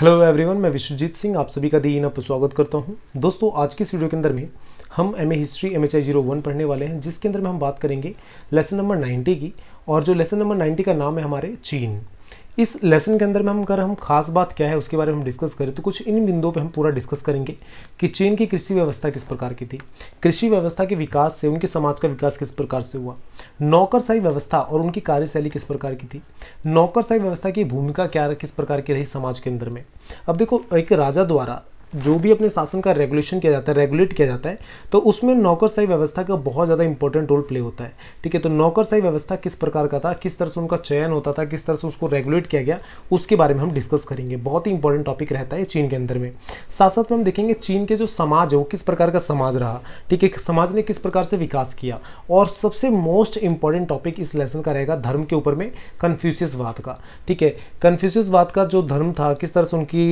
hello everyone मैं विश्वजीत सिंह आप सभी का दी इन पर स्वागत करता हूं दोस्तों आज की इस वीडियो के अंदर में हम M A history M H I zero one पढ़ने वाले हैं जिसके अंदर में हम बात करेंगे लेसन नंबर नाइन्टी की और जो लेसन नंबर नाइन्टी का नाम है हमारे चीन इस लेसन के अंदर में हम अगर हम खास बात क्या है उसके बारे में हम डिस्कस करें तो कुछ इन बिंदुओं पे हम पूरा डिस्कस करेंगे कि चीन की कृषि व्यवस्था किस प्रकार की थी कृषि व्यवस्था के विकास से उनके समाज का विकास किस प्रकार से हुआ नौकरशाही व्यवस्था और उनकी कार्यशैली किस प्रकार की थी नौकरशाही व्यवस्था की भूमिका क्या किस प्रकार की रही समाज के अंदर में अब देखो एक राजा द्वारा जो भी अपने शासन का रेगुलेशन किया जाता है रेगुलेट किया जाता है तो उसमें नौकरशाही व्यवस्था का बहुत ज़्यादा इंपॉर्टेंट रोल प्ले होता है ठीक है तो नौकरशाही व्यवस्था किस प्रकार का था किस तरह से उनका चयन होता था किस तरह से उसको रेगुलेट किया गया उसके बारे में हम डिस्कस करेंगे बहुत ही इंपॉर्टेंट टॉपिक रहता है चीन के अंदर में साथ साथ में हम देखेंगे चीन के जो समाज है वो किस प्रकार का समाज रहा ठीक है समाज ने किस प्रकार से विकास किया और सबसे मोस्ट इंपॉर्टेंट टॉपिक इस लेसन का रहेगा धर्म के ऊपर में कन्फ्यूशियसवाद का ठीक है कन्फ्यूशियसवाद का जो धर्म था किस तरह से उनकी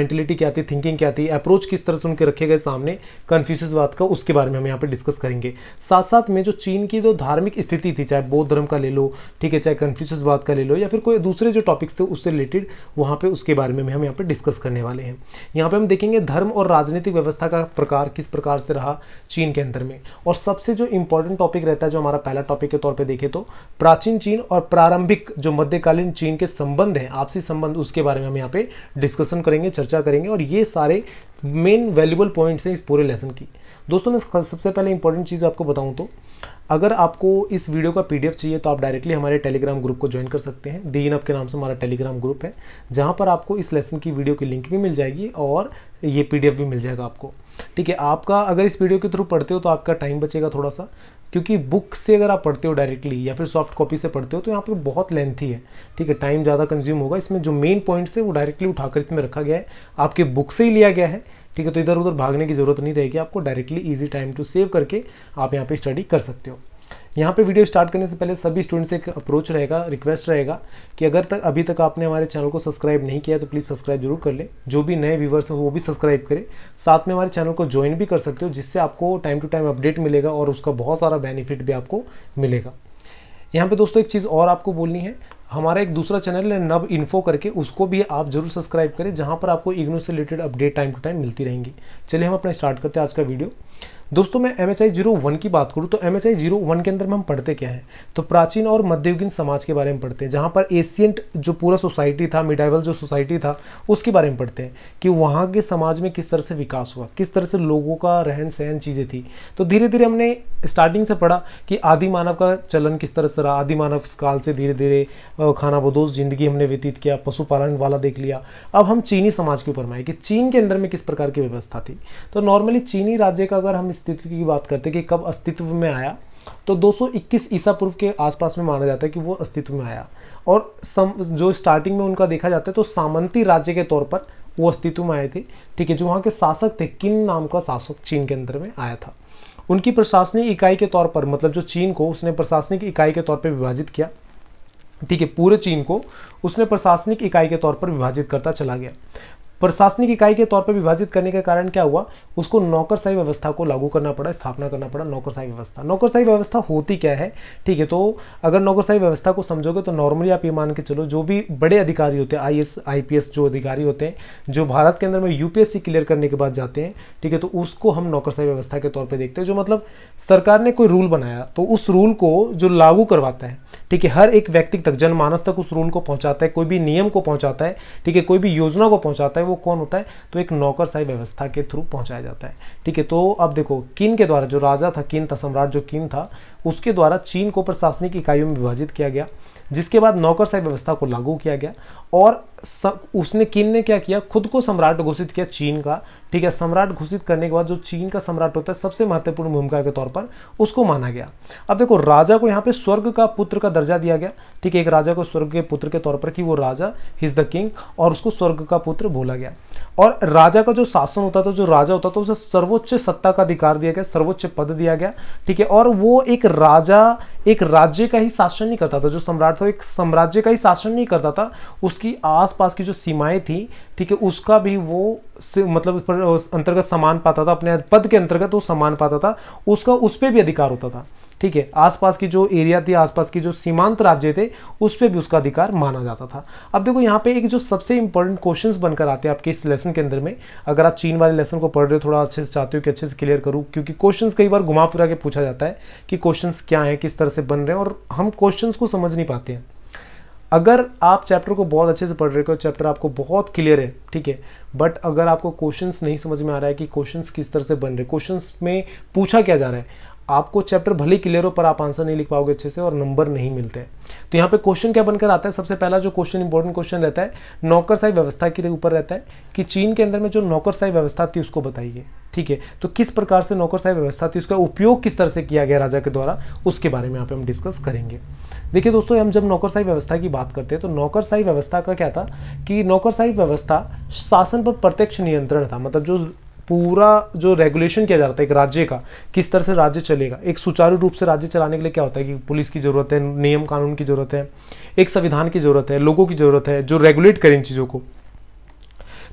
मेंटेलिटी क्या थी थिंकिंग क्या थी अप्रोच किस तरह से उनके रखे गए सामने कन्फ्यूजवाद का उसके बारे में हम यहाँ पर डिस्कस करेंगे साथ साथ में जो चीन की जो धार्मिक स्थिति थी चाहे बौद्ध धर्म का ले लो ठीक है चाहे कन्फ्यूजवाद का ले लो या फिर कोई दूसरे जो टॉपिक्स थे उससे रिलेटेड वहाँ पर उसके बारे में हम यहाँ पर डिस्कस करने वाले हैं यहाँ पर हम देखेंगे धर्म और राजनीतिक व्यवस्था का प्रकार किस प्रकार से रहा चीन के अंदर में और सबसे जो इंपॉर्टेंट टॉपिक रहता है जो हमारा पहला टॉपिक के तौर पर देखे तो प्राचीन चीन और प्रारंभिक जो मध्यकालीन चीन के संबंध हैं आपसी संबंध उसके बारे में हम यहाँ पे डिस्कशन करेंगे चर्चा करेंगे और ये सारे मेन वैल्यूबल पॉइंट्स हैं इस पूरे लेसन की दोस्तों मैं सबसे पहले इंपॉर्टेंट चीज़ आपको बताऊं तो अगर आपको इस वीडियो का पीडीएफ चाहिए तो आप डायरेक्टली हमारे टेलीग्राम ग्रुप को ज्वाइन कर सकते हैं दीन अप के नाम से हमारा टेलीग्राम ग्रुप है जहां पर आपको इस लेसन की वीडियो की लिंक भी मिल जाएगी और ये पी भी मिल जाएगा आपको ठीक है आपका अगर इस वीडियो के थ्रू पढ़ते हो तो आपका टाइम बचेगा थोड़ा सा क्योंकि बुक से अगर आप पढ़ते हो डायरेक्टली या फिर सॉफ्ट कॉपी से पढ़ते हो तो यहाँ पर बहुत लेंथी है ठीक है टाइम ज़्यादा कंज्यूम होगा इसमें जो मेन पॉइंट्स है वो डायरेक्टली उठाकर इसमें रखा गया है आपके बुक से ही लिया गया है ठीक है तो इधर उधर भागने की ज़रूरत नहीं रहेगी आपको directly easy time to save करके आप यहाँ पर स्टडी कर सकते हो यहाँ पे वीडियो स्टार्ट करने से पहले सभी स्टूडेंट्स से एक अप्रोच रहेगा रिक्वेस्ट रहेगा कि अगर तक अभी तक आपने हमारे चैनल को सब्सक्राइब नहीं किया तो प्लीज़ सब्सक्राइब जरूर कर लें जो भी नए व्यूवर्स हो वो भी सब्सक्राइब करें साथ में हमारे चैनल को ज्वाइन भी कर सकते हो जिससे आपको टाइम टू टाइम अपडेट मिलेगा और उसका बहुत सारा बेनिफिट भी आपको मिलेगा यहाँ पर दोस्तों एक चीज़ और आपको बोलनी है हमारा एक दूसरा चैनल है नब इन्फो करके उसको भी आप जरूर सब्सक्राइब करें जहाँ पर आपको इग्नो से related update time to time मिलती रहेंगी चलिए हम अपना स्टार्ट करते हैं आज का वीडियो दोस्तों मैं M H I zero one की बात करूँ तो M H I zero one के अंदर में हम पढ़ते क्या है तो प्राचीन और मध्ययुगीन समाज के बारे में पढ़ते हैं जहाँ पर एशियंट जो पूरा सोसाइटी था मिडाइवल जो सोसाइटी था उसके बारे में पढ़ते हैं कि वहाँ के समाज में किस तरह से विकास हुआ किस तरह से लोगों का रहन सहन चीज़ें थी तो धीरे धीरे हमने स्टार्टिंग से पढ़ा कि आदि मानव का चलन किस तरह से रहा आदि मानव काल से धीरे धीरे खाना बदोश जिंदगी हमने व्यतीत किया पशुपालन वाला देख लिया अब हम चीनी समाज के ऊपर में आए कि चीन के अंदर में किस प्रकार की व्यवस्था थी तो नॉर्मली चीनी राज्य का अगर हम अस्तित्व की बात करते हैं कि कब अस्तित्व में आया तो 221 ईसा पूर्व के आसपास में माना जाता है कि वो अस्तित्व में आया और सम जो स्टार्टिंग में उनका देखा जाता है तो सामंती राज्य के तौर पर वो अस्तित्व में आए थे ठीक है जो वहाँ के शासक थे किन नाम का शासक चीन के अंदर में आया था उनकी प्रशासनिक इकाई के तौर पर मतलब जो चीन को उसने प्रशासनिक इकाई के तौर पर विभाजित किया ठीक है पूरे चीन को उसने प्रशासनिक इकाई के तौर पर विभाजित करता चला गया प्रशासनिक इकाई के तौर पर विभाजित करने के कारण क्या हुआ उसको नौकरशाही व्यवस्था को लागू करना पड़ा स्थापना करना पड़ा नौकरशाही व्यवस्था नौकरशाही व्यवस्था होती क्या है ठीक है तो अगर नौकरशाही व्यवस्था को समझोगे तो नॉर्मली आप ये मान के चलो जो भी बड़े अधिकारी होते हैं आई एस जो अधिकारी होते हैं जो भारत के अंदर में यूपीएससी क्लियर करने के बाद जाते हैं ठीक है तो उसको हम नौकरशाही व्यवस्था के तौर पर देखते हैं जो मतलब सरकार ने कोई रूल बनाया तो उस रूल को जो लागू करवाता है ठीक है हर एक व्यक्ति तक जनमानस तक उस रूल को पहुंचाता है कोई भी नियम को पहुंचाता है ठीक है कोई भी योजना को पहुंचाता है वो कौन होता है तो एक नौकरशाही व्यवस्था के थ्रू पहुंचाया जाता है ठीक है तो अब देखो किन के द्वारा जो राजा था किन था सम्राट जो किन था उसके द्वारा चीन को प्रशासनिक इकाइयों में विभाजित किया गया जिसके बाद नौकरशाही व्यवस्था को लागू किया गया और सब उसने किन ने क्या किया खुद को सम्राट घोषित किया चीन का ठीक है सम्राट घोषित करने के बाद जो चीन का सम्राट होता है सबसे महत्वपूर्ण भूमिका के तौर पर उसको माना गया अब देखो राजा को यहाँ पे स्वर्ग का पुत्र का दर्जा दिया गया ठीक है एक राजा को स्वर्ग के पुत्र के तौर पर कि वो राजा हिज द किंग और उसको स्वर्ग का पुत्र बोला गया और राजा का जो शासन होता था जो राजा होता था उसे सर्वोच्च सत्ता का अधिकार दिया गया सर्वोच्च पद दिया गया ठीक है और वो एक राजा एक राज्य का ही शासन नहीं करता था जो सम्राट था एक साम्राज्य का ही शासन नहीं करता था उस उसकी आसपास की जो सीमाएं थी ठीक है उसका भी वो मतलब अंतर्गत समान पाता था अपने पद के अंतर्गत वो समान पाता था उसका उस पर भी अधिकार होता था ठीक है आसपास की जो एरिया थी आसपास की जो सीमांत राज्य थे उस पर भी उसका अधिकार माना जाता था अब देखो यहाँ पे एक जो सबसे इंपॉर्टेंट क्वेश्चंस बनकर आते हैं आपके इस लेसन के अंदर में अगर आप चीन वाले लेसन को पढ़ रहे हो थोड़ा अच्छे से चाहते हो कि अच्छे से क्लियर करूँ क्योंकि क्वेश्चन कई बार घुमा फिरा के पूछा जाता है कि क्वेश्चन क्या है किस तरह से बन रहे हैं और हम क्वेश्चन को समझ नहीं पाते हैं अगर आप चैप्टर को बहुत अच्छे से पढ़ रहे हो चैप्टर आपको बहुत क्लियर है ठीक है बट अगर आपको क्वेश्चंस नहीं समझ में आ रहा है कि क्वेश्चंस किस तरह से बन रहे क्वेश्चंस में पूछा क्या जा रहा है आपको चैप्टर भले क्लियर हो पर आप आंसर नहीं लिख पाओगे अच्छे से और नंबर नहीं मिलते तो यहाँ पे क्वेश्चन क्या बनकर आता है सबसे पहला जो क्वेश्चन इंपॉर्टेंट क्वेश्चन रहता है नौकरशाही व्यवस्था के ऊपर रहता है कि चीन के अंदर में जो नौकरशाही व्यवस्था थी उसको बताइए ठीक है तो किस प्रकार से नौकरशाही व्यवस्था थी उसका उपयोग किस तरह से किया गया राजा के द्वारा उसके बारे में यहाँ पे हम डिस्कस करेंगे देखिए दोस्तों हम जब नौकरशाही व्यवस्था की बात करते हैं तो नौकरशाही व्यवस्था का क्या था कि नौकरशाही व्यवस्था शासन पर प्रत्यक्ष नियंत्रण था मतलब जो पूरा जो रेगुलेशन किया जाता है एक राज्य का किस तरह से राज्य चलेगा एक सुचारू रूप से राज्य चलाने के लिए क्या होता है कि पुलिस की ज़रूरत है नियम कानून की ज़रूरत है एक संविधान की ज़रूरत है लोगों की ज़रूरत है जो रेगुलेट करें इन चीज़ों को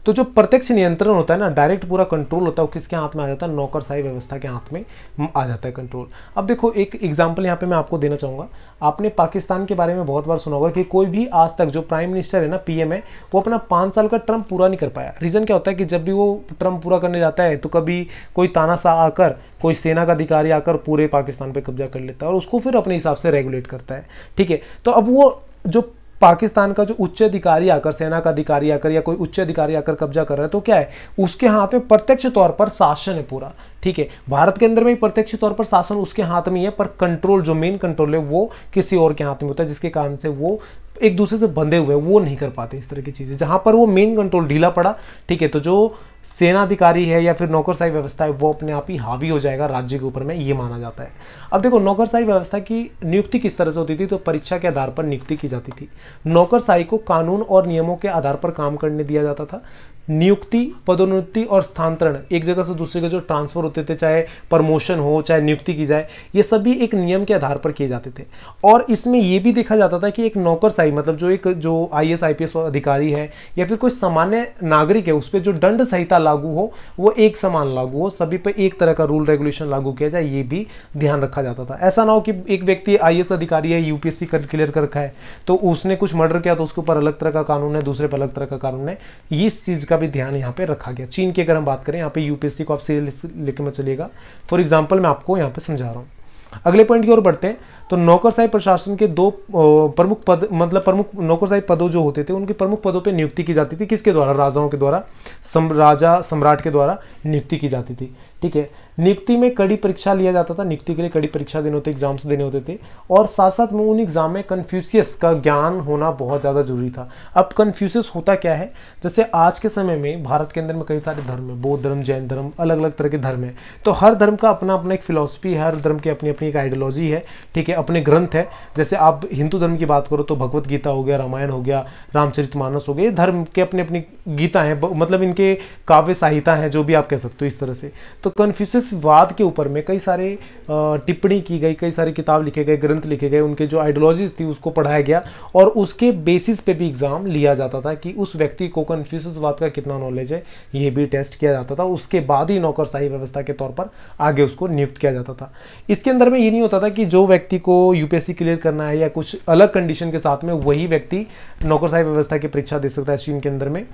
तो जो प्रत्यक्ष नियंत्रण होता है ना डायरेक्ट पूरा कंट्रोल होता है वो किसके हाथ में आ जाता है नौकरशाही व्यवस्था के हाथ में आ जाता है कंट्रोल अब देखो एक एग्जाम्पल यहाँ पे मैं आपको देना चाहूँगा आपने पाकिस्तान के बारे में बहुत बार सुना होगा कि कोई भी आज तक जो प्राइम मिनिस्टर है ना पी है वो अपना पाँच साल का टर्म पूरा नहीं कर पाया रीज़न क्या होता है कि जब भी वो टर्म पूरा करने जाता है तो कभी कोई तानाशाह आकर कोई सेना का अधिकारी आकर पूरे पाकिस्तान पर कब्जा कर लेता है और उसको फिर अपने हिसाब से रेगुलेट करता है ठीक है तो अब वो जो पाकिस्तान का जो उच्च अधिकारी आकर सेना का अधिकारी आकर या कोई उच्च अधिकारी आकर कब्जा कर रहा है तो क्या है उसके हाथ में प्रत्यक्ष तौर पर शासन है पूरा ठीक है भारत के अंदर में प्रत्यक्ष तौर पर शासन उसके हाथ में है पर कंट्रोल जो मेन कंट्रोल है वो किसी और के हाथ में होता है जिसके कारण से वो एक दूसरे से बंधे हुए वो नहीं कर पाते इस तरह की चीज़ें जहाँ पर वो मेन कंट्रोल ढीला पड़ा ठीक है तो जो अधिकारी है या फिर नौकरशाही व्यवस्था है वो अपने आप ही हावी हो जाएगा राज्य के ऊपर में ये माना जाता है अब देखो नौकरशाही व्यवस्था की नियुक्ति किस तरह से होती थी तो परीक्षा के आधार पर नियुक्ति की जाती थी नौकरशाही को कानून और नियमों के आधार पर काम करने दिया जाता था नियुक्ति पदोन्नति और स्थानांतरण एक जगह से दूसरी जगह जो ट्रांसफर होते थे चाहे प्रमोशन हो चाहे नियुक्ति की जाए ये सभी एक नियम के आधार पर किए जाते थे और इसमें यह भी देखा जाता था कि एक नौकरशाही मतलब जो एक जो I S I P S अधिकारी है या फिर कोई सामान्य नागरिक है उस पर जो दंड संहिता लागू हो वो एक समान लागू हो सभी पर एक तरह का रूल रेगुलेशन लागू किया जाए ये भी ध्यान रखा जाता था ऐसा ना हो कि एक व्यक्ति आई अधिकारी है यूपीएससी क्लियर कर रखा है तो उसने कुछ मर्डर किया तो उसके ऊपर अलग तरह का कानून है दूसरे पर अलग तरह का कानून है इस चीज़ का का भी ध्यान यहाँ पे रखा गया चीन की अगर हम बात करें यहाँ पे यूपीएससी को आप सीरियल लेकर मैं चलेगा फॉर एग्जाम्पल मैं आपको यहाँ पे समझा रहा हूँ अगले पॉइंट की ओर बढ़ते हैं तो नौकरशाही प्रशासन के दो प्रमुख पद मतलब प्रमुख नौकरशाही पदों जो होते थे उनके प्रमुख पदों पर नियुक्ति की जाती थी किसके द्वारा राजाओं के द्वारा राजा सम्राट के द्वारा नियुक्ति की जाती थी ठीक है नियुक्ति में कड़ी परीक्षा लिया जाता था नियुक्ति के लिए कड़ी परीक्षा देने होते एग्जाम्स देने होते थे और साथ साथ में उन एग्जाम में कन्फ्यूसियस का ज्ञान होना बहुत ज़्यादा जरूरी था अब कन्फ्यूसियस होता क्या है जैसे आज के समय में भारत के अंदर में कई सारे धर्म है बौद्ध धर्म जैन धर्म अलग अलग तरह के धर्म है तो हर धर्म का अपना अपना एक फिलोसफी है हर धर्म की अपनी अपनी एक आइडियोलॉजी है ठीक है अपने ग्रंथ है जैसे आप हिंदू धर्म की बात करो तो भगवत गीता हो गया रामायण हो गया रामचरित मानस हो गया धर्म के अपने अपनी गीता हैं मतलब इनके काव्य साहिता हैं जो भी आप कह सकते हो इस तरह से तो कन्फ्यूसियस इस वाद के ऊपर में कई सारे टिप्पणी की गई कई सारी किताब लिखे गए ग्रंथ लिखे गए उनके जो आइडियोलॉजीज थी उसको पढ़ाया गया और उसके बेसिस पे भी एग्ज़ाम लिया जाता था कि उस व्यक्ति को वाद का कितना नॉलेज है ये भी टेस्ट किया जाता था उसके बाद ही नौकरशाही व्यवस्था के तौर पर आगे उसको नियुक्त किया जाता था इसके अंदर में ये नहीं होता था कि जो व्यक्ति को यूपीएससी क्लियर करना है या कुछ अलग कंडीशन के साथ में वही व्यक्ति नौकरशाही व्यवस्था की परीक्षा दे सकता है चीन के अंदर में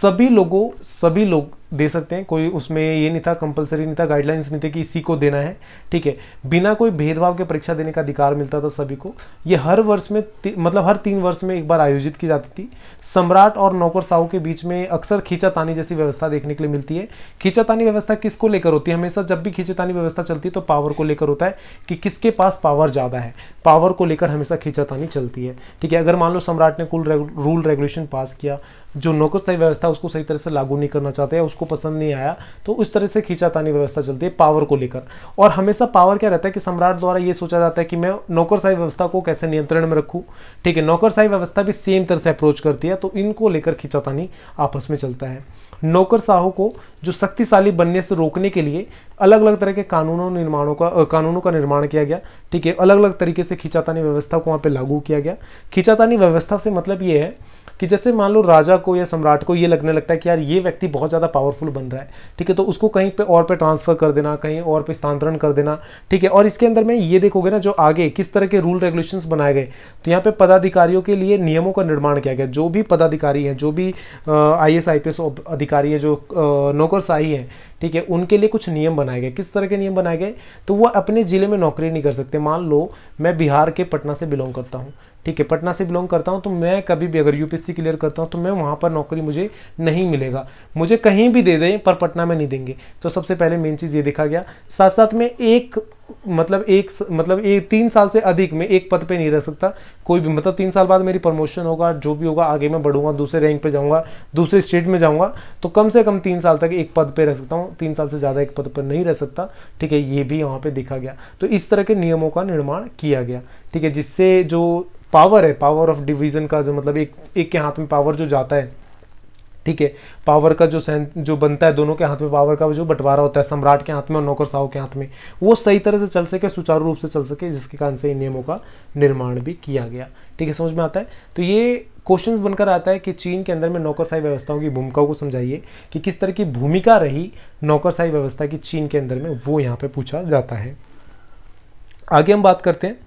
सभी लोगों सभी लोग दे सकते हैं कोई उसमें ये नहीं था कंपलसरी नहीं था गाइडलाइंस नहीं थे कि इसी को देना है ठीक है बिना कोई भेदभाव के परीक्षा देने का अधिकार मिलता था सभी को ये हर वर्ष में मतलब हर तीन वर्ष में एक बार आयोजित की जाती थी सम्राट और नौकर साहू के बीच में अक्सर खींचातानी जैसी व्यवस्था देखने के लिए मिलती है खींचातानी व्यवस्था किसको लेकर होती है हमेशा जब भी खींचातानी व्यवस्था चलती है तो पावर को लेकर होता है कि किसके पास पावर ज़्यादा है पावर को लेकर हमेशा खींचातानी चलती है ठीक है अगर मान लो सम्राट ने कुल रूल रेगुलेशन पास किया जो नौकरशाही व्यवस्था उसको सही तरह से लागू नहीं करना चाहते या उसको उसको पसंद नहीं आया तो उस तरह से खींचातानी व्यवस्था चलती है पावर को लेकर और हमेशा पावर क्या रहता है कि सम्राट द्वारा ये सोचा जाता है कि मैं नौकरशाही व्यवस्था को कैसे नियंत्रण में रखूँ ठीक है नौकरशाही व्यवस्था भी सेम तरह से अप्रोच करती है तो इनको लेकर खींचातानी आपस में चलता है नौकरशाहों को जो शक्तिशाली बनने से रोकने के लिए अलग अलग तरह के कानूनों निर्माणों का कानूनों का निर्माण किया गया ठीक है अलग अलग तरीके से खींचातानी व्यवस्था को वहाँ पे लागू किया गया खींचातानी व्यवस्था से मतलब ये है कि जैसे मान लो राजा को या सम्राट को ये लगने लगता है कि यार ये व्यक्ति बहुत ज़्यादा पावरफुल बन रहा है ठीक है तो उसको कहीं पे और पे ट्रांसफ़र कर देना कहीं और पे स्थानांतरण कर देना ठीक है और इसके अंदर में ये देखोगे ना जो आगे किस तरह के रूल रेगुलेशंस बनाए गए तो यहाँ पे पदाधिकारियों के लिए नियमों का निर्माण किया गया जो भी पदाधिकारी हैं जो भी आई एस अधिकारी हैं जो नौकरशाही हैं ठीक है उनके लिए कुछ नियम बनाए गए किस तरह के नियम बनाए गए तो वो अपने ज़िले में नौकरी नहीं कर सकते मान लो मैं बिहार के पटना से बिलोंग करता हूँ ठीक है पटना से बिलोंग करता हूँ तो मैं कभी भी अगर यूपीएससी क्लियर करता हूँ तो मैं वहाँ पर नौकरी मुझे नहीं मिलेगा मुझे कहीं भी दे दें पर पटना में नहीं देंगे तो सबसे पहले मेन चीज़ ये देखा गया साथ साथ में एक मतलब एक मतलब एक तीन साल से अधिक में एक पद पे नहीं रह सकता कोई भी मतलब तीन साल बाद मेरी प्रमोशन होगा जो भी होगा आगे मैं बढ़ूंगा दूसरे रैंक पे जाऊंगा दूसरे स्टेट में जाऊंगा तो कम से कम तीन साल तक एक पद पे रह सकता हूँ तीन साल से ज़्यादा एक पद पर नहीं रह सकता ठीक है ये भी यहाँ पे देखा गया तो इस तरह के नियमों का निर्माण किया गया ठीक है जिससे जो पावर है पावर ऑफ डिवीज़न का जो मतलब एक एक के हाथ में पावर जो जाता है ठीक है पावर का जो सैन जो बनता है दोनों के हाथ में पावर का जो बंटवारा होता है सम्राट के हाथ में और नौकर साहू के हाथ में वो सही तरह से चल सके सुचारू रूप से चल सके जिसके कारण से इन नियमों का निर्माण भी किया गया ठीक है समझ में आता है तो ये क्वेश्चंस बनकर आता है कि चीन के अंदर में नौकरशाही व्यवस्थाओं की भूमिकाओं को समझाइए कि किस तरह की भूमिका रही नौकरशाही व्यवस्था की चीन के अंदर में वो यहाँ पे पूछा जाता है आगे हम बात करते हैं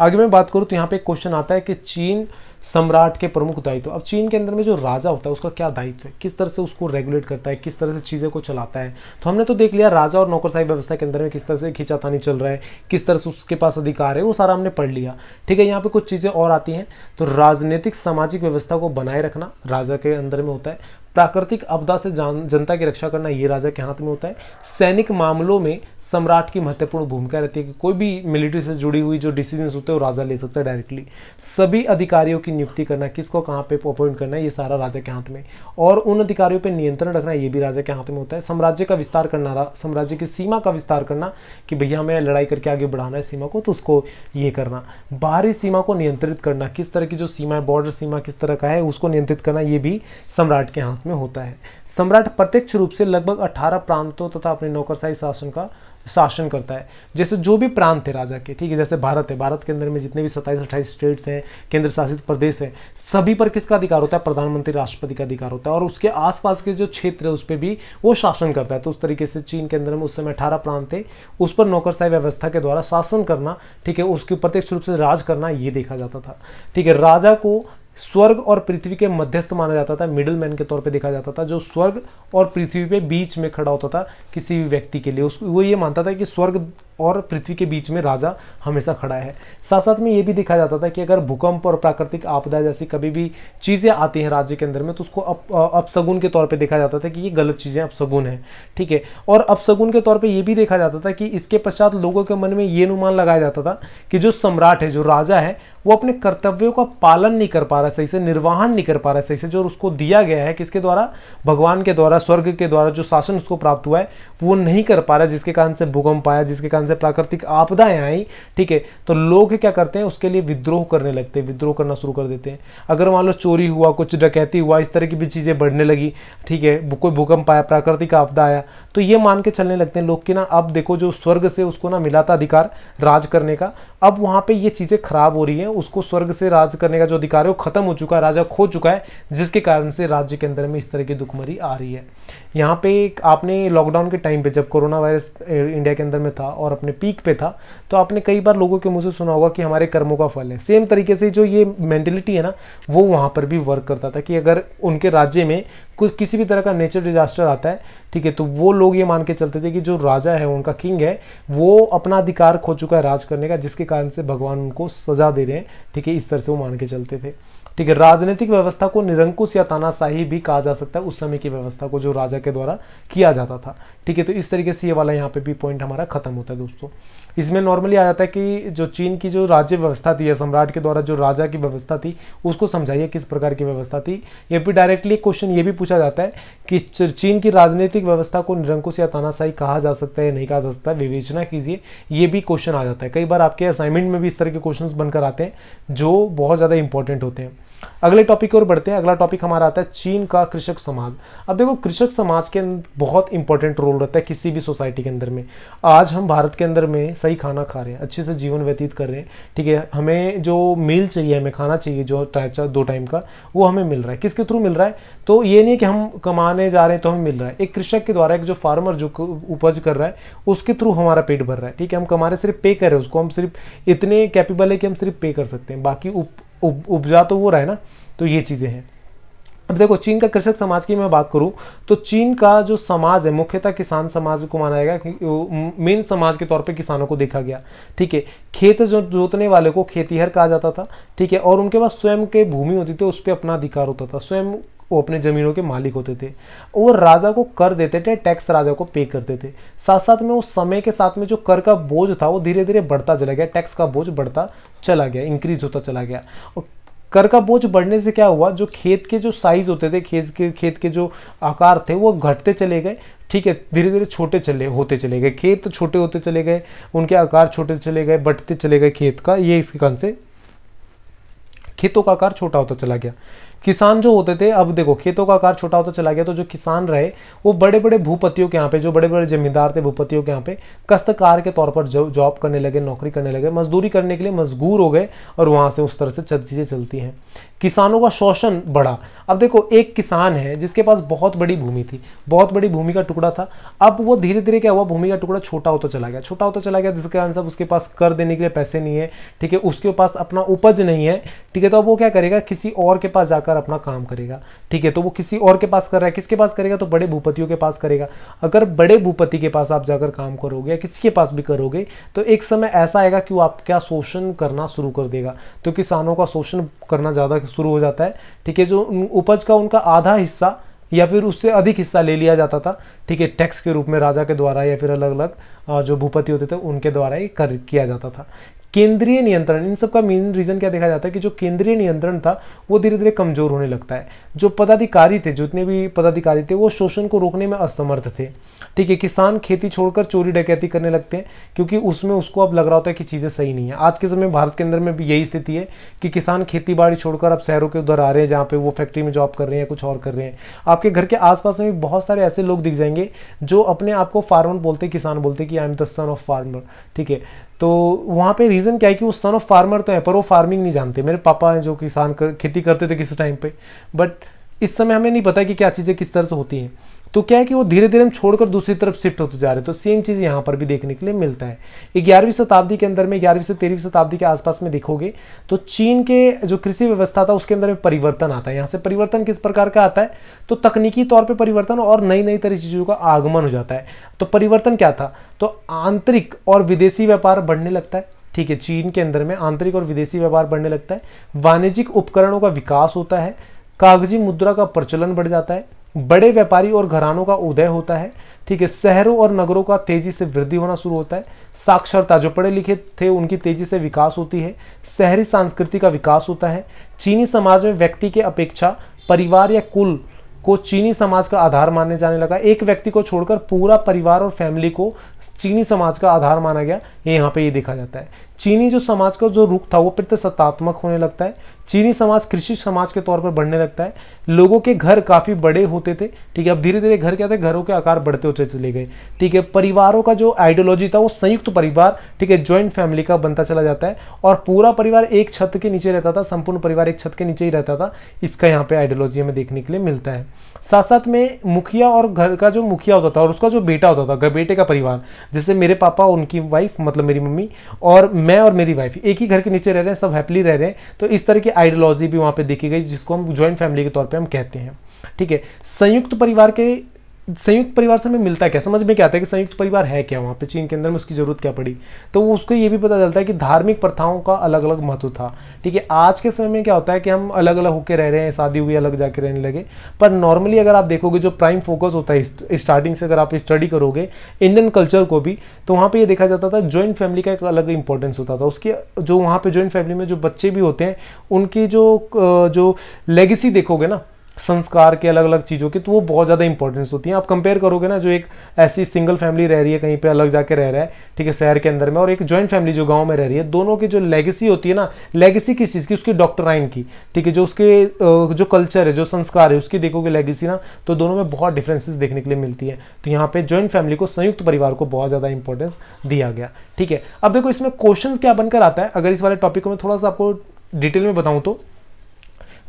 आगे मैं बात करूँ तो यहाँ पे क्वेश्चन आता है कि चीन सम्राट के प्रमुख दायित्व अब चीन के अंदर में जो राजा होता है उसका क्या दायित्व है किस तरह से उसको रेगुलेट करता है किस तरह से चीज़ों को चलाता है तो हमने तो देख लिया राजा और नौकरशाही व्यवस्था के अंदर में किस तरह से खींचातानी चल रहा है किस तरह से उसके पास अधिकार है वो सारा हमने पढ़ लिया ठीक है यहाँ पर कुछ चीज़ें और आती हैं तो राजनीतिक सामाजिक व्यवस्था को बनाए रखना राजा के अंदर में होता है प्राकृतिक आपदा से जान जनता की रक्षा करना ये राजा के हाथ में होता है सैनिक मामलों में सम्राट की महत्वपूर्ण भूमिका रहती है कि कोई भी मिलिट्री से जुड़ी हुई जो डिसीजन होते हैं वो राजा ले सकता है डायरेक्टली सभी अधिकारियों की नियुक्ति करना किसको कहाँ पे अपॉइंट करना ये सारा राजा के हाथ में और उन अधिकारियों पर नियंत्रण रखना ये भी राजा के हाथ में होता है साम्राज्य का विस्तार करना साम्राज्य की सीमा का विस्तार करना कि भैया हमें लड़ाई करके आगे बढ़ाना है सीमा को तो उसको ये करना बाहरी सीमा को नियंत्रित करना किस तरह की जो सीमा है बॉर्डर सीमा किस तरह का है उसको नियंत्रित करना ये भी सम्राट के हाथ में होता है सम्राट प्रत्यक्ष रूप से लगभग 18 प्रांतों तथा अपने नौकरशाही शासन का शासन करता है जैसे जो भी प्रांत है राजा के ठीक है जैसे भारत है भारत के अंदर में जितने भी सत्ताईस अट्ठाईस स्टेट्स हैं केंद्र शासित प्रदेश हैं सभी पर किसका अधिकार होता है प्रधानमंत्री राष्ट्रपति का अधिकार होता है और उसके आसपास के जो क्षेत्र है उस पर भी वो शासन करता है तो उस तरीके से चीन के अंदर में उस समय अठारह प्रांत थे उस पर नौकरशाही व्यवस्था के द्वारा शासन करना ठीक है उसके प्रत्यक्ष रूप से राज करना ये देखा जाता था ठीक है राजा को स्वर्ग और पृथ्वी के मध्यस्थ माना जाता था मिडिल मैन के तौर पे देखा जाता था जो स्वर्ग और पृथ्वी पे बीच में खड़ा होता था किसी भी व्यक्ति के लिए उस वो ये मानता था कि स्वर्ग और पृथ्वी के बीच में राजा हमेशा खड़ा है साथ साथ में ये भी देखा जाता था कि अगर भूकंप और प्राकृतिक आपदा जैसी कभी भी चीज़ें आती हैं राज्य के अंदर में तो उसको अप अपसगुन के तौर पे देखा जाता था कि ये गलत चीज़ें अपसगुन है ठीक है और अपसगुन के तौर पे ये भी देखा जाता था कि इसके पश्चात लोगों के मन में ये अनुमान लगाया जाता था कि जो सम्राट है जो राजा है वो अपने कर्तव्यों का पालन नहीं कर पा रहा सही से निर्वाहन नहीं कर पा रहा सही से जो उसको दिया गया है किसके द्वारा भगवान के द्वारा स्वर्ग के द्वारा जो शासन उसको प्राप्त हुआ है वो नहीं कर पा रहा जिसके कारण से भूकंप आया जिसके कारण से प्राकृतिक आपदाएं आई ठीक है तो लोग क्या करते हैं उसके लिए विद्रोह करने लगते हैं विद्रोह करना शुरू कर देते हैं अगर मान लो चोरी हुआ कुछ डकैती हुआ इस तरह की भी चीज़ें बढ़ने लगी ठीक है कोई भूकंप आया प्राकृतिक आपदा आया तो ये मान के चलने लगते हैं लोग कि ना अब देखो जो स्वर्ग से उसको ना मिला था अधिकार राज करने का अब वहाँ पे ये चीज़ें खराब हो रही हैं उसको स्वर्ग से राज करने का जो अधिकार है वो खत्म हो चुका है राजा खो चुका है जिसके कारण से राज्य के अंदर में इस तरह की दुखमरी आ रही है यहाँ पे आपने लॉकडाउन के टाइम पे जब कोरोना वायरस इंडिया के अंदर में था और अपने पीक पे था तो आपने कई बार लोगों के मुँह से सुना होगा कि हमारे कर्मों का फल है सेम तरीके से जो ये मैंटेलिटी है ना वो वहाँ पर भी वर्क करता था कि अगर उनके राज्य में कुछ किसी भी तरह का नेचर डिजास्टर आता है ठीक है तो वो लोग ये मान के चलते थे कि जो राजा है उनका किंग है वो अपना अधिकार खो चुका है राज करने का जिसके कारण से भगवान उनको सजा दे रहे हैं ठीक है इस तरह से वो मान के चलते थे ठीक है राजनीतिक व्यवस्था को निरंकुश या तानाशाही भी कहा जा सकता है उस समय की व्यवस्था को जो राजा के द्वारा किया जाता था ठीक है तो इस तरीके से ये वाला यहाँ पे भी पॉइंट हमारा खत्म होता है दोस्तों इसमें नॉर्मली आ जाता है कि जो चीन की जो राज्य व्यवस्था थी या सम्राट के द्वारा जो राजा की व्यवस्था थी उसको समझाइए किस प्रकार की व्यवस्था थी या फिर डायरेक्टली क्वेश्चन ये भी पूछा जाता है कि चीन की राजनीतिक व्यवस्था को निरंकुश या तानाशाही कहा जा सकता है या नहीं कहा जा सकता विवेचना कीजिए ये भी क्वेश्चन आ जाता है कई बार आपके असाइनमेंट में भी इस तरह के क्वेश्चन बनकर आते हैं जो बहुत ज़्यादा इंपॉर्टेंट होते हैं अगले टॉपिक और बढ़ते हैं अगला टॉपिक हमारा आता है चीन का कृषक समाज अब देखो कृषक समाज के बहुत इंपॉर्टेंट रोल कंट्रोल रहता है किसी भी सोसाइटी के अंदर में आज हम भारत के अंदर में सही खाना खा रहे हैं अच्छे से जीवन व्यतीत कर रहे हैं ठीक है हमें जो मील चाहिए हमें खाना चाहिए जो दो टाइम का वो हमें मिल रहा है किसके थ्रू मिल रहा है तो ये नहीं है कि हम कमाने जा रहे हैं तो हमें मिल रहा है एक कृषक के द्वारा एक जो फार्मर जो उपज कर रहा है उसके थ्रू हमारा पेट भर रहा है ठीक है हम कमा रहे सिर्फ पे कर रहे हैं उसको हम सिर्फ इतने कैपेबल है कि हम सिर्फ पे कर सकते हैं बाकी उप उपजा तो वो रहा है ना तो ये चीज़ें हैं अब देखो चीन का कृषक समाज की मैं बात करूं तो चीन का जो समाज है मुख्यतः किसान समाज को माना जाएगा मेन समाज के तौर पे किसानों को देखा गया ठीक है खेत जो जोतने वाले को खेतीहर कहा जाता था ठीक है और उनके पास स्वयं के भूमि होती थी उस पर अपना अधिकार होता था स्वयं वो अपने ज़मीनों के मालिक होते थे वो राजा को कर देते थे टैक्स राजा को पे करते थे साथ साथ में उस समय के साथ में जो कर का बोझ था वो धीरे धीरे बढ़ता चला गया टैक्स का बोझ बढ़ता चला गया इंक्रीज होता चला गया और कर का बोझ बढ़ने से क्या हुआ जो खेत के जो साइज होते थे खेत के खेत के जो आकार थे वो घटते चले गए ठीक है धीरे धीरे छोटे चले होते चले गए खेत छोटे होते चले गए उनके आकार छोटे चले गए बढ़ते चले गए खेत का ये इसके कारण से खेतों का आकार छोटा होता चला गया किसान जो होते थे अब देखो खेतों का आकार छोटा होता चला गया तो जो किसान रहे वो बड़े बड़े भूपतियों के यहाँ पे जो बड़े बड़े जमींदार थे भूपतियों के यहाँ पे कस्तकार के तौर पर जॉब करने लगे नौकरी करने लगे मजदूरी करने के लिए मजबूर हो गए और वहाँ से उस तरह से चीज़ें चलती हैं किसानों का शोषण बढ़ा अब देखो एक किसान है जिसके पास बहुत बड़ी भूमि थी बहुत बड़ी भूमि का टुकड़ा था अब वो धीरे धीरे क्या हुआ भूमि का टुकड़ा छोटा होता चला गया छोटा होता चला गया जिसके कारण सब उसके पास कर देने के लिए पैसे नहीं है ठीक है उसके पास अपना उपज नहीं है ठीक है तो अब वो क्या करेगा किसी और के पास जाकर जाकर अपना काम करेगा ठीक है तो वो किसी और के पास कर रहा है किसके पास करेगा तो बड़े भूपतियों के पास करेगा अगर बड़े भूपति के पास आप जाकर काम करोगे या किसी के पास भी करोगे तो एक समय ऐसा आएगा कि वो आपका शोषण करना शुरू कर देगा तो किसानों का शोषण करना ज़्यादा शुरू हो जाता है ठीक है जो उपज का उनका आधा हिस्सा या फिर उससे अधिक हिस्सा ले लिया जाता था ठीक है टैक्स के रूप में राजा के द्वारा या फिर अलग अलग जो भूपति होते थे उनके द्वारा ही कर किया जाता था केंद्रीय नियंत्रण इन सबका मेन रीजन क्या देखा जाता है कि जो केंद्रीय नियंत्रण था वो धीरे धीरे कमजोर होने लगता है जो पदाधिकारी थे जितने भी पदाधिकारी थे वो शोषण को रोकने में असमर्थ थे ठीक है किसान खेती छोड़कर चोरी डकैती करने लगते हैं क्योंकि उसमें उसको अब लग रहा होता है कि चीज़ें सही नहीं है आज के समय भारत के अंदर में भी यही स्थिति है कि किसान खेती बाड़ी छोड़कर अब शहरों के उधर आ रहे हैं जहाँ पे वो फैक्ट्री में जॉब कर रहे हैं कुछ और कर रहे हैं आपके घर के आसपास में भी बहुत सारे ऐसे लोग दिख जाएंगे जो अपने आप को फार्मर बोलते किसान बोलते कि I am the son of farmer ठीक है तो वहाँ पे रीज़न क्या है कि वो सन ऑफ फार्मर तो है पर वो फार्मिंग नहीं जानते मेरे पापा हैं जो किसान कर खेती करते थे किसी टाइम पे बट इस समय हमें नहीं पता कि क्या चीज़ें किस तरह से होती हैं तो क्या है कि वो धीरे धीरे हम छोड़कर दूसरी तरफ शिफ्ट होते जा रहे हैं तो सेम चीज़ यहाँ पर भी देखने के लिए मिलता है ग्यारहवीं शताब्दी के अंदर में ग्यारहवीं से तेरहवीं शताब्दी के आसपास में देखोगे तो चीन के जो कृषि व्यवस्था था उसके अंदर में परिवर्तन आता है यहाँ से परिवर्तन किस प्रकार का आता है तो तकनीकी तौर पर परिवर्तन और नई नई तरह चीज़ों का आगमन हो जाता है तो परिवर्तन क्या था तो आंतरिक और विदेशी व्यापार बढ़ने लगता है ठीक है चीन के अंदर में आंतरिक और विदेशी व्यापार बढ़ने लगता है वाणिज्यिक उपकरणों का विकास होता है कागजी मुद्रा का प्रचलन बढ़ जाता है बड़े व्यापारी और घरानों का उदय होता है ठीक है शहरों और नगरों का तेजी से वृद्धि होना शुरू होता है साक्षरता जो पढ़े लिखे थे उनकी तेजी से विकास होती है शहरी संस्कृति का विकास होता है चीनी समाज में व्यक्ति के अपेक्षा परिवार या कुल को चीनी समाज का आधार मानने जाने लगा एक व्यक्ति को छोड़कर पूरा परिवार और फैमिली को चीनी समाज का आधार माना गया ये यहाँ पे ये देखा जाता है चीनी जो समाज का जो रुख था वो प्रतिसत्तात्मक होने लगता है चीनी समाज कृषि समाज के तौर पर बढ़ने लगता है लोगों के घर काफ़ी बड़े होते थे ठीक है अब धीरे धीरे घर क्या थे घरों के आकार बढ़ते होते चले गए ठीक है परिवारों का जो आइडियोलॉजी था वो संयुक्त परिवार ठीक है ज्वाइंट फैमिली का बनता चला जाता है और पूरा परिवार एक छत के नीचे रहता था संपूर्ण परिवार एक छत के नीचे ही रहता था इसका यहाँ पे आइडियोलॉजी हमें देखने के लिए मिलता है साथ साथ में मुखिया और घर का जो मुखिया होता था और उसका जो बेटा होता था बेटे का परिवार जैसे मेरे पापा उनकी वाइफ मतलब मेरी मम्मी और मैं और मेरी वाइफ एक ही घर के नीचे रह रहे हैं सब हैप्पली रह रहे हैं तो इस तरह की आइडियोलॉजी भी वहाँ पर देखी गई जिसको हम ज्वाइंट फैमिली के तौर पर हम कहते हैं ठीक है संयुक्त परिवार के संयुक्त परिवार से हमें मिलता क्या समझ में क्या आता है कि संयुक्त परिवार है क्या वहाँ पे चीन के अंदर में उसकी ज़रूरत क्या पड़ी तो उसको ये भी पता चलता है कि धार्मिक प्रथाओं का अलग अलग महत्व था ठीक है आज के समय में क्या होता है कि हम अलग अलग होकर रह रहे हैं शादी हुई अलग जाके रहने लगे पर नॉर्मली अगर आप देखोगे जो प्राइम फोकस होता है स्टार्टिंग से अगर आप स्टडी करोगे इंडियन कल्चर को भी तो वहाँ पर यह देखा जाता था ज्वाइंट फैमिली का एक अलग इंपॉर्टेंस होता था उसके जो वहाँ पर जॉइंट फैमिली में जो बच्चे भी होते हैं उनकी जो जो लेगेसी देखोगे ना संस्कार के अलग अलग चीज़ों की तो वो बहुत ज़्यादा इंपॉर्टेंस होती हैं आप कंपेयर करोगे ना जो एक ऐसी सिंगल फैमिली रह रही है कहीं पे अलग जाके रह रहा है ठीक है शहर के अंदर में और एक जॉइंट फैमिली जो गाँव में रह रही है दोनों की जो लेगेसी होती है ना लेगेसी किस चीज़ की उसकी डॉक्टराइन की ठीक है जो उसके जो कल्चर है जो संस्कार है उसकी देखोगे लेगेसी ना तो दोनों में बहुत डिफ्रेंसेज देखने के लिए मिलती है तो यहाँ पर जॉइंट फैमिली को संयुक्त परिवार को बहुत ज़्यादा इंपॉर्टेंस दिया गया ठीक है अब देखो इसमें क्वेश्चन क्या बनकर आता है अगर इस वाले टॉपिक में थोड़ा सा आपको डिटेल में बताऊँ तो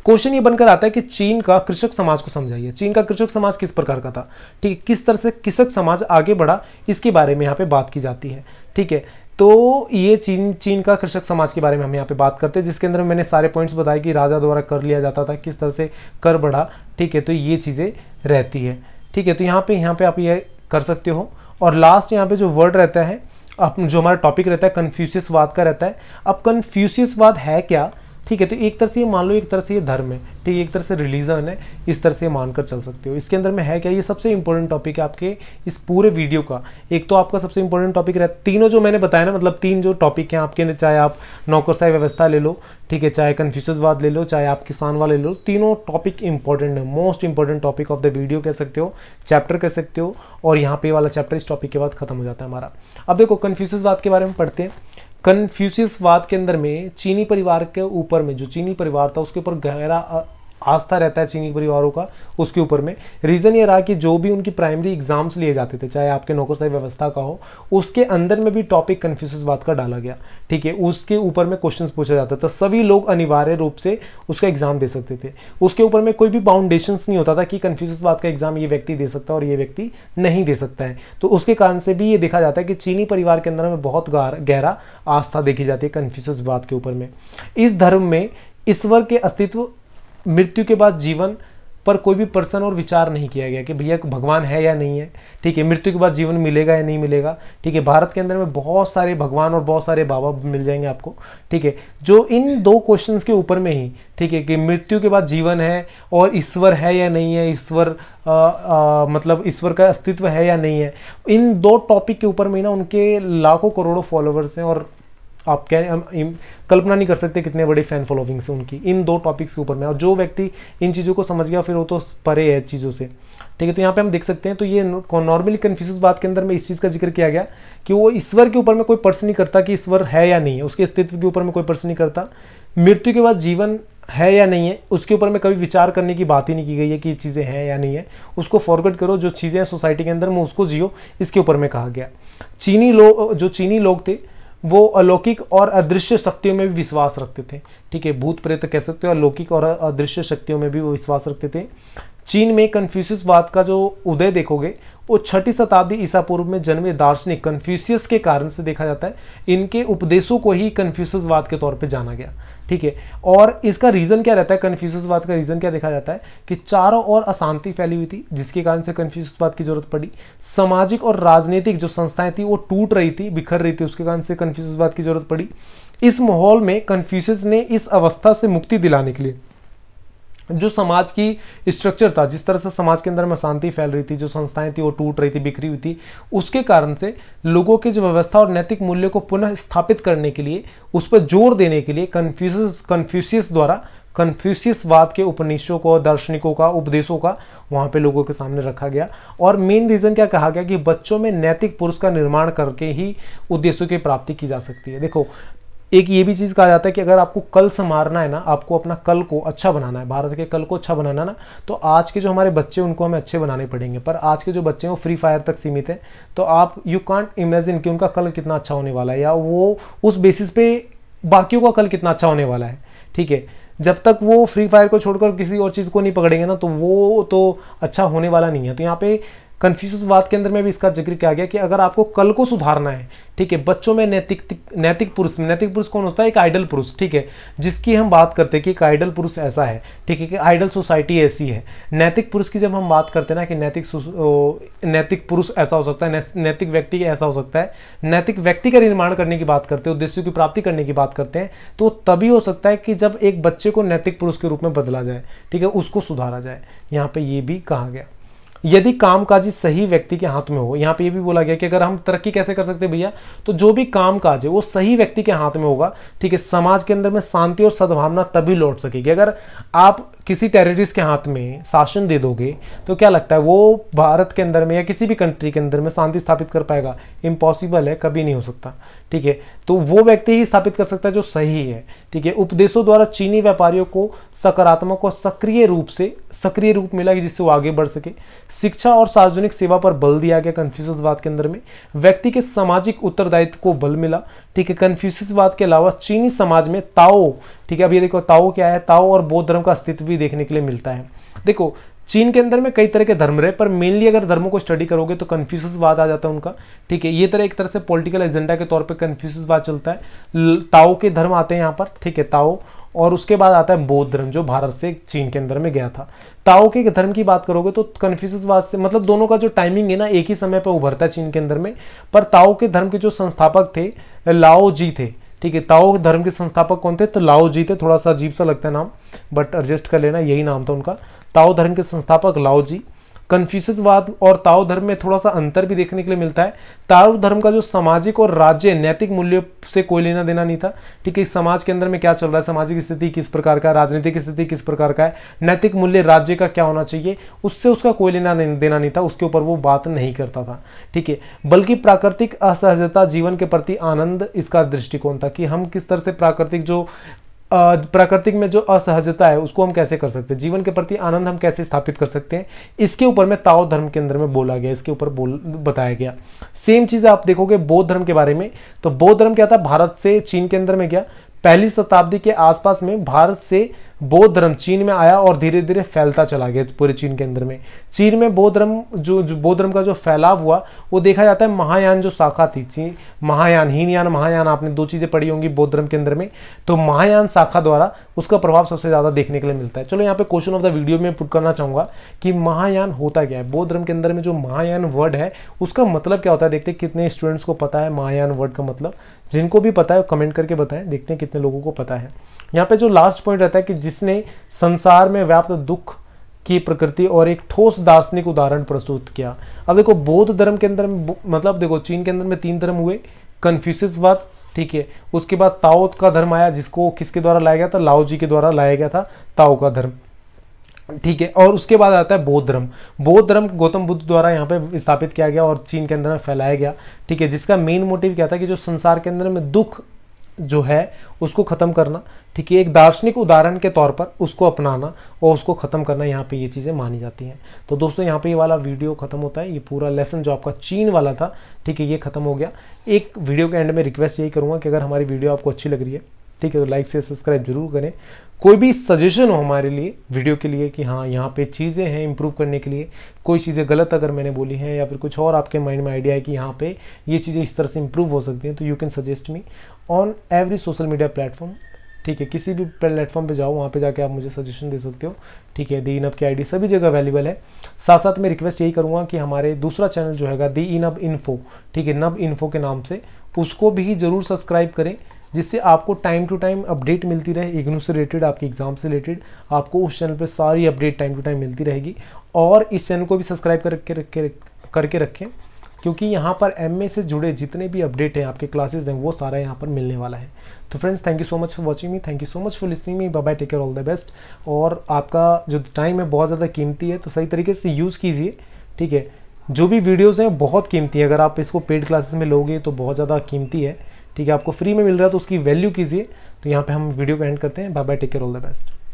क्वेश्चन ये बनकर आता है कि चीन का कृषक समाज को समझाइए चीन का कृषक समाज किस प्रकार का था ठीक है किस तरह से कृषक समाज आगे बढ़ा इसके बारे में यहाँ पे बात की जाती है ठीक है तो ये चीन चीन का कृषक समाज के बारे में हम यहाँ पे बात करते हैं जिसके अंदर मैंने सारे पॉइंट्स बताए कि राजा द्वारा कर लिया जाता था किस तरह से कर बढ़ा ठीक है तो ये चीज़ें रहती है ठीक है तो यहाँ पे यहाँ पे आप ये कर सकते हो और लास्ट यहाँ पे जो वर्ड रहता है अब जो हमारा टॉपिक रहता है कन्फ्यूशियसवाद का रहता है अब कन्फ्यूशियसवाद है क्या ठीक है तो एक तरह से ये मान लो एक तरह से ये धर्म है ठीक है एक तरह से रिलीजन है इस तरह से मानकर चल सकते हो इसके अंदर में है क्या ये सबसे इंपॉर्टेंट टॉपिक है आपके इस पूरे वीडियो का एक तो आपका सबसे इंपॉर्टेंट टॉपिक रहता है तीनों जो मैंने बताया ना मतलब तीन जो टॉपिक हैं आपके चाहे आप नौकरशाही व्यवस्था ले लो ठीक है चाहे कन्फ्यूजवाद ले लो चाहे आप किसान वाले ले लो तीनों टॉपिक इंपॉर्टेंट है most important topic of the video कह सकते हो चैप्टर कह सकते हो और यहाँ पे वाला चैप्टर इस टॉपिक के बाद खत्म हो जाता है हमारा अब देखो कन्फ्यूजवाद के बारे में पढ़ते हैं कन्फ्यूशियसवाद के अंदर में चीनी परिवार के ऊपर में जो चीनी परिवार था उसके ऊपर गहरा आस्था रहता है चीनी परिवारों का उसके ऊपर में रीज़न ये रहा कि जो भी उनकी प्राइमरी एग्जाम्स लिए जाते थे चाहे आपके नौकरशाही व्यवस्था का हो उसके अंदर में भी टॉपिक कन्फ्यूजवाद का डाला गया ठीक है उसके ऊपर में क्वेश्चन पूछा जाता था सभी लोग अनिवार्य रूप से उसका एग्ज़ाम दे सकते थे उसके ऊपर में कोई भी बाउंडेशन नहीं होता था कि कन्फ्यूज बात का एग्ज़ाम ये व्यक्ति दे सकता है और ये व्यक्ति नहीं दे सकता है तो उसके कारण से भी ये देखा जाता है कि चीनी परिवार के अंदर में बहुत गहरा आस्था देखी जाती है कन्फ्यूज बात के ऊपर में इस धर्म में ईश्वर के अस्तित्व मृत्यु के बाद जीवन पर कोई भी पर्सन और विचार नहीं किया गया कि भैया भगवान है या नहीं है ठीक है मृत्यु के बाद जीवन मिलेगा या नहीं मिलेगा ठीक है भारत के अंदर में बहुत सारे भगवान और बहुत सारे बाबा मिल जाएंगे आपको ठीक है जो इन दो क्वेश्चंस के ऊपर में ही ठीक है कि मृत्यु के बाद जीवन है और ईश्वर है या नहीं है ईश्वर मतलब ईश्वर का अस्तित्व है या नहीं है इन दो टॉपिक के ऊपर में ना उनके लाखों करोड़ों फॉलोअर्स हैं और आप क्या कल्पना नहीं कर सकते कितने बड़े फैन फॉलोविंग्स हैं उनकी इन दो टॉपिक्स के ऊपर में और जो व्यक्ति इन चीज़ों को समझ गया फिर वो तो परे है चीज़ों से ठीक है तो यहाँ पे हम देख सकते हैं तो ये नॉर्मली कन्फ्यूज बात के अंदर में इस चीज़ का जिक्र किया गया कि वो ईश्वर के ऊपर में कोई पर्स नहीं करता कि ईश्वर है या नहीं है उसके अस्तित्व के ऊपर में कोई पर्स नहीं करता मृत्यु के बाद जीवन है या नहीं है उसके ऊपर में कभी विचार करने की बात ही नहीं की गई है कि ये चीज़ें हैं या नहीं है उसको फॉरवर्ड करो जो चीज़ें हैं सोसाइटी के अंदर में उसको जियो इसके ऊपर में कहा गया चीनी लोग जो चीनी लोग थे वो अलौकिक और अदृश्य शक्तियों में भी विश्वास रखते थे ठीक है भूत प्रेत कह सकते हो अलौकिक और अदृश्य शक्तियों में भी वो विश्वास रखते थे चीन में बात का जो उदय देखोगे वो छठी शताब्दी ईसा पूर्व में जन्मे दार्शनिक कन्फ्यूशियस के कारण से देखा जाता है इनके उपदेशों को ही बात के तौर पर जाना गया ठीक है और इसका रीज़न क्या रहता है बात का रीज़न क्या देखा जाता है कि चारों ओर अशांति फैली हुई थी जिसके कारण से बात की जरूरत पड़ी सामाजिक और राजनीतिक जो संस्थाएं थी वो टूट रही थी बिखर रही थी उसके कारण से बात की जरूरत पड़ी इस माहौल में कन्फ्यूज ने इस अवस्था से मुक्ति दिलाने के लिए जो समाज की स्ट्रक्चर था जिस तरह से समाज के अंदर में शांति फैल रही थी जो संस्थाएं थी वो टूट रही थी बिखरी हुई थी उसके कारण से लोगों की जो व्यवस्था और नैतिक मूल्य को पुनः स्थापित करने के लिए उस पर जोर देने के लिए कन्फ्यूस कन्फ्यूशियस द्वारा कन्फ्यूशियसवाद के उपनिषदों को दार्शनिकों का उपदेशों का वहाँ पे लोगों के सामने रखा गया और मेन रीज़न क्या कहा गया कि बच्चों में नैतिक पुरुष का निर्माण करके ही उद्देश्यों की प्राप्ति की जा सकती है देखो एक ये भी चीज़ कहा जाता है कि अगर आपको कल संवारना है ना आपको अपना कल को अच्छा बनाना है भारत के कल को अच्छा बनाना ना तो आज के जो हमारे बच्चे उनको हमें अच्छे बनाने पड़ेंगे पर आज के जो बच्चे हैं वो फ्री फायर तक सीमित हैं तो आप यू कॉन्ट इमेजिन कि उनका कल कितना अच्छा होने वाला है या वो उस बेसिस पे बाकियों का कल कितना अच्छा होने वाला है ठीक है जब तक वो फ्री फायर को छोड़कर किसी और चीज़ को नहीं पकड़ेंगे ना तो वो तो अच्छा होने वाला नहीं है तो यहाँ पे कन्फ्यूज बात के अंदर में भी इसका जिक्र किया गया कि अगर आपको कल को सुधारना है ठीक है बच्चों में नैतिक नैतिक पुरुष नैतिक पुरुष कौन होता है एक आइडल पुरुष ठीक है जिसकी हम बात करते हैं कि एक आइडल पुरुष ऐसा है ठीक है कि आइडल सोसाइटी ऐसी है नैतिक पुरुष की जब हम बात करते हैं ना कि नैतिक नैतिक पुरुष ऐसा हो सकता है नैतिक व्यक्ति ऐसा हो सकता है नैतिक व्यक्ति का निर्माण करने की बात करते हैं उद्देश्यों की प्राप्ति करने की बात करते हैं तो तभी हो सकता है कि जब एक बच्चे को नैतिक पुरुष के रूप में बदला जाए ठीक है उसको सुधारा जाए यहाँ पर ये भी कहा गया यदि कामकाजी सही व्यक्ति के हाथ में हो यहाँ पे ये भी बोला गया कि अगर हम तरक्की कैसे कर सकते भैया तो जो भी कामकाज है वो सही व्यक्ति के हाथ में होगा ठीक है समाज के अंदर में शांति और सद्भावना तभी लौट सकेगी अगर आप किसी टेररिस्ट के हाथ में शासन दे दोगे तो क्या लगता है वो भारत के अंदर में या किसी भी कंट्री के अंदर में शांति स्थापित कर पाएगा इम्पॉसिबल है कभी नहीं हो सकता ठीक है तो वो व्यक्ति ही स्थापित कर सकता है जो सही है ठीक है उपदेशों द्वारा चीनी व्यापारियों को सकारात्मक और सक्रिय रूप से सक्रिय रूप मिला कि जिससे वो आगे बढ़ सके शिक्षा और सार्वजनिक सेवा पर बल दिया गया कन्फ्यूशसवाद के अंदर में व्यक्ति के सामाजिक उत्तरदायित्व को बल मिला ठीक है कन्फ्यूशसवाद के अलावा चीनी समाज में ताओ ठीक है अब ये देखो ताओ क्या है ताओ और बौद्ध धर्म का अस्तित्व भी देखने के लिए मिलता है देखो चीन के अंदर में कई तरह के धर्म रहे पर मेनली अगर धर्मों को स्टडी करोगे तो कन्फ्यूज बात आ जाता है उनका ठीक है ये तरह एक तरह से पॉलिटिकल एजेंडा के तौर पे बात चलता है ताओ के धर्म आते हैं यहाँ पर ठीक है ताओ और उसके बाद आता है बौद्ध धर्म जो भारत से चीन के अंदर में गया था ताओ के धर्म की बात करोगे तो कन्फ्यूशसवाद से मतलब दोनों का जो टाइमिंग है ना एक ही समय पर उभरता है चीन के अंदर में पर ताओ के धर्म के जो संस्थापक थे लाओ जी थे ठीक है ताओ धर्म के संस्थापक कौन थे तो लाओ जी थे थोड़ा सा अजीब सा लगता है नाम बट एडजस्ट कर लेना यही नाम था उनका ताओ धर्म के संस्थापक लाओ जी कन्फ्यूशसवाद और ताओ धर्म में थोड़ा सा अंतर भी देखने के लिए मिलता है ताओ धर्म का जो सामाजिक और राज्य नैतिक मूल्यों से कोई लेना देना नहीं था ठीक है समाज के अंदर में क्या चल रहा है सामाजिक स्थिति किस प्रकार का राजनीतिक स्थिति किस प्रकार का है नैतिक मूल्य राज्य का क्या होना चाहिए उससे उसका कोई लेना देना नहीं था उसके ऊपर वो बात नहीं करता था ठीक है बल्कि प्राकृतिक असहजता जीवन के प्रति आनंद इसका दृष्टिकोण था कि हम किस तरह से प्राकृतिक जो प्राकृतिक में जो असहजता है उसको हम कैसे कर सकते हैं जीवन के प्रति आनंद हम कैसे स्थापित कर सकते हैं इसके ऊपर में ताओ धर्म के अंदर में बोला गया इसके ऊपर बोल बताया गया सेम चीज़ आप देखोगे बौद्ध धर्म के बारे में तो बौद्ध धर्म क्या था भारत से चीन के अंदर में गया पहली शताब्दी के आसपास में भारत से बौद्ध धर्म चीन में आया और धीरे धीरे फैलता चला गया पूरे चीन के अंदर में चीन में बौद्ध धर्म जो, बौद्ध धर्म का जो फैलाव हुआ वो देखा जाता है महायान जो शाखा थी चीन महायान हीनयान महायान आपने दो चीज़ें पढ़ी होंगी बौद्ध धर्म के अंदर में तो महायान शाखा द्वारा उसका प्रभाव सबसे ज़्यादा देखने के लिए मिलता है चलो यहाँ पे क्वेश्चन ऑफ द वीडियो में पुट करना चाहूँगा कि महायान होता क्या है बौद्ध धर्म के अंदर में जो महायान वर्ड है उसका मतलब क्या होता है देखते कितने स्टूडेंट्स को पता है महायान वर्ड का मतलब जिनको भी पता है कमेंट करके बताएं देखते हैं कितने लोगों को पता है यहाँ पे जो लास्ट पॉइंट रहता है कि जिसने संसार में व्याप्त दुख की प्रकृति और एक ठोस दार्शनिक उदाहरण प्रस्तुत किया अब देखो बौद्ध धर्म के अंदर मतलब देखो चीन के अंदर में तीन धर्म हुए कन्फ्यूसिसवाद ठीक है उसके बाद ताओ का धर्म आया जिसको किसके द्वारा लाया गया था लाओ जी के द्वारा लाया गया था ताओ का धर्म ठीक है और उसके बाद आता है बौद्ध धर्म बौद्ध धर्म गौतम बुद्ध द्वारा यहाँ पे स्थापित किया गया और चीन के अंदर में फैलाया गया ठीक है जिसका मेन मोटिव क्या था कि जो संसार के अंदर में दुख जो है उसको ख़त्म करना ठीक है एक दार्शनिक उदाहरण के तौर पर उसको अपनाना और उसको ख़त्म करना यहाँ पे ये चीज़ें मानी जाती हैं तो दोस्तों यहाँ पे ये वाला वीडियो ख़त्म होता है ये पूरा लेसन जो आपका चीन वाला था ठीक है ये ख़त्म हो गया एक वीडियो के एंड में रिक्वेस्ट यही करूँगा कि अगर हमारी वीडियो आपको अच्छी लग रही है ठीक है तो लाइक से सब्सक्राइब जरूर करें कोई भी सजेशन हो हमारे लिए वीडियो के लिए कि हाँ यहाँ पे चीज़ें हैं इम्प्रूव करने के लिए कोई चीज़ें गलत अगर मैंने बोली हैं या फिर कुछ और आपके माइंड में आइडिया है कि यहाँ पे ये चीज़ें इस तरह से इम्प्रूव हो सकती हैं तो you can suggest me on every social media platform ठीक है किसी भी प्लेटफॉर्म पे जाओ वहाँ पे जाके आप मुझे सजेशन दे सकते हो ठीक है दी इनअप की आईडी सभी जगह अवेलेबल है साथ साथ मैं रिक्वेस्ट यही करूँगा कि हमारे दूसरा चैनल जो हैगा दी इनअप इन्फो ठीक है नब इन्फो के नाम से उसको भी ज़रूर सब्सक्राइब करें जिससे आपको टाइम टू टाइम अपडेट मिलती रहे इग्नू से रिलेटेड आपके एग्जाम से रिलेटेड आपको उस चैनल पर सारी अपडेट टाइम टू टाइम मिलती रहेगी और इस चैनल को भी सब्सक्राइब करके रखे करके रखें क्योंकि यहाँ पर एम से जुड़े जितने भी अपडेट हैं आपके क्लासेस हैं वो सारा यहाँ पर मिलने वाला है तो friends thank you so much for watching me thank you so much for listening me bye take care all the best और आपका जो टाइम है बहुत ज़्यादा कीमती है तो सही तरीके से यूज़ कीजिए ठीक है जो भी वीडियोज़ हैं बहुत कीमती है अगर आप इसको पेड क्लासेस में लोगे तो बहुत ज़्यादा कीमती है ठीक है आपको फ्री में मिल रहा है तो उसकी वैल्यू कीजिए तो यहाँ पे हम वीडियो को एंड करते हैं bye bye take care all the best